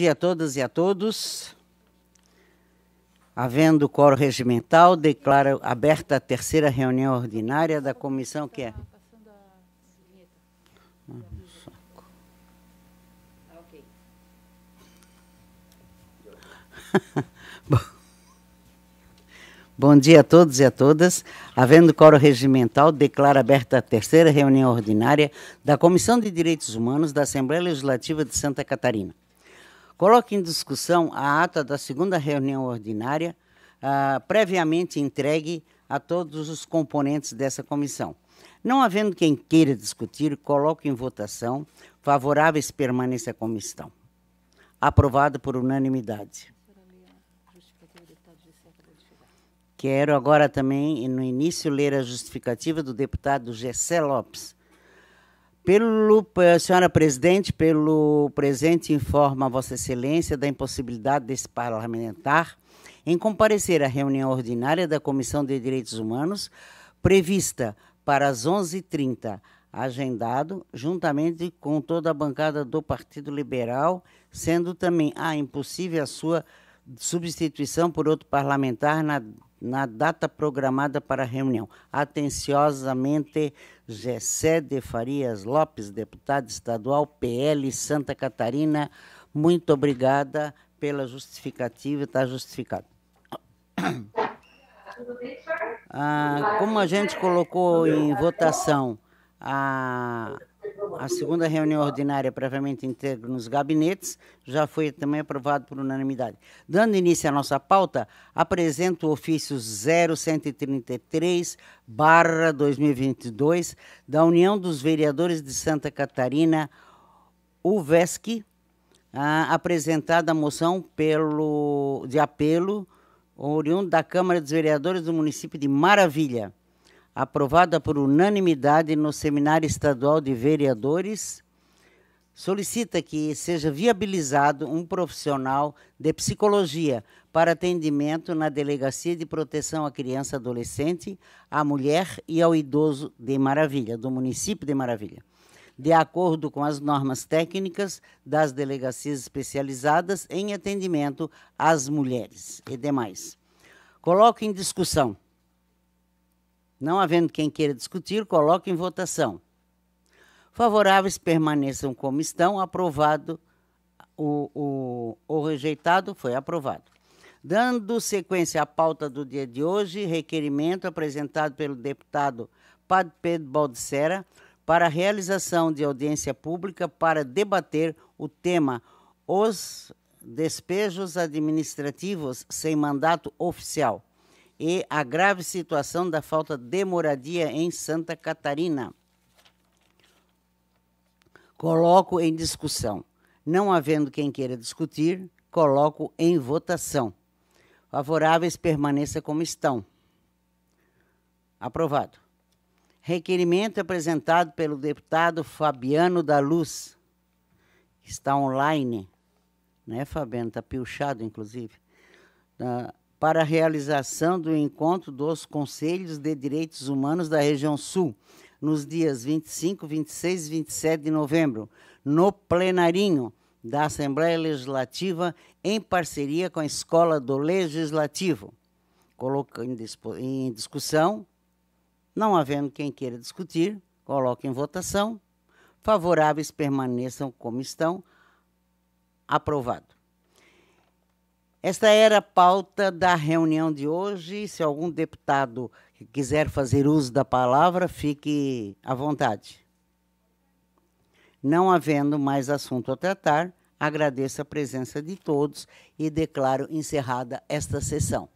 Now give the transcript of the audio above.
dia a todas e a todos. Havendo coro regimental, declaro aberta a terceira reunião ordinária da comissão que é. Tá tá bom dia a todos e a todas. Havendo coro regimental, declaro aberta a terceira reunião ordinária da Comissão de Direitos Humanos da Assembleia Legislativa de Santa Catarina coloque em discussão a ata da segunda reunião ordinária, ah, previamente entregue a todos os componentes dessa comissão. Não havendo quem queira discutir, coloque em votação. Favoráveis permaneça como comissão. Aprovado por unanimidade. Quero agora também, no início, ler a justificativa do deputado Gessé Lopes, pelo, eh, senhora presidente, pelo presente informa Vossa Excelência da impossibilidade desse parlamentar em comparecer à reunião ordinária da Comissão de Direitos Humanos, prevista para as 11h30, agendado juntamente com toda a bancada do Partido Liberal, sendo também ah, impossível a sua substituição por outro parlamentar na na data programada para a reunião. Atenciosamente, Gessé de Farias Lopes, deputado estadual PL Santa Catarina. Muito obrigada pela justificativa, está justificado. Ah, como a gente colocou em votação a a segunda reunião ordinária, previamente integra nos gabinetes, já foi também aprovado por unanimidade. Dando início à nossa pauta, apresento o ofício 0133, 2022, da União dos Vereadores de Santa Catarina, UVESC, apresentada a moção pelo, de apelo oriundo da Câmara dos Vereadores do município de Maravilha aprovada por unanimidade no Seminário Estadual de Vereadores, solicita que seja viabilizado um profissional de psicologia para atendimento na Delegacia de Proteção à Criança e Adolescente, à Mulher e ao Idoso de Maravilha, do município de Maravilha, de acordo com as normas técnicas das delegacias especializadas em atendimento às mulheres e demais. Coloco em discussão não havendo quem queira discutir, coloque em votação. Favoráveis permaneçam como estão, aprovado o, o, o rejeitado foi aprovado. Dando sequência à pauta do dia de hoje, requerimento apresentado pelo deputado Padre Pedro Baldissera para a realização de audiência pública para debater o tema Os despejos administrativos sem mandato oficial e a grave situação da falta de moradia em Santa Catarina. Coloco em discussão. Não havendo quem queira discutir, coloco em votação. Favoráveis permaneça como estão. Aprovado. Requerimento apresentado pelo deputado Fabiano da Luz, está online, né, Fabiano? Está pilchado, inclusive para a realização do encontro dos Conselhos de Direitos Humanos da Região Sul, nos dias 25, 26 e 27 de novembro, no plenarinho da Assembleia Legislativa, em parceria com a Escola do Legislativo. Coloca em discussão, não havendo quem queira discutir, coloque em votação. Favoráveis permaneçam como estão. Aprovado. Esta era a pauta da reunião de hoje. Se algum deputado quiser fazer uso da palavra, fique à vontade. Não havendo mais assunto a tratar, agradeço a presença de todos e declaro encerrada esta sessão.